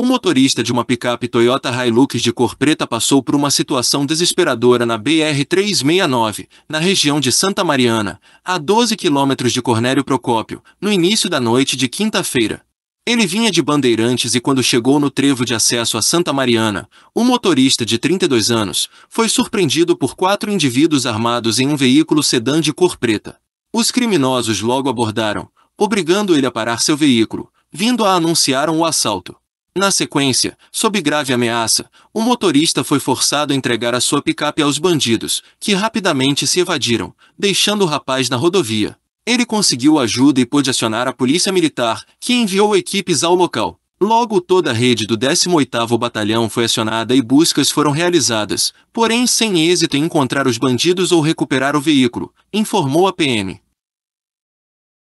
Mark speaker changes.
Speaker 1: O motorista de uma picape Toyota Hilux de cor preta passou por uma situação desesperadora na BR-369, na região de Santa Mariana, a 12 quilômetros de Cornélio Procópio, no início da noite de quinta-feira. Ele vinha de Bandeirantes e quando chegou no trevo de acesso a Santa Mariana, o motorista de 32 anos foi surpreendido por quatro indivíduos armados em um veículo sedã de cor preta. Os criminosos logo abordaram, obrigando ele a parar seu veículo, vindo a anunciar o um assalto. Na sequência, sob grave ameaça, o motorista foi forçado a entregar a sua picape aos bandidos, que rapidamente se evadiram, deixando o rapaz na rodovia. Ele conseguiu ajuda e pôde acionar a polícia militar, que enviou equipes ao local. Logo toda a rede do 18º Batalhão foi acionada e buscas foram realizadas, porém sem êxito em encontrar os bandidos ou recuperar o veículo, informou a PM.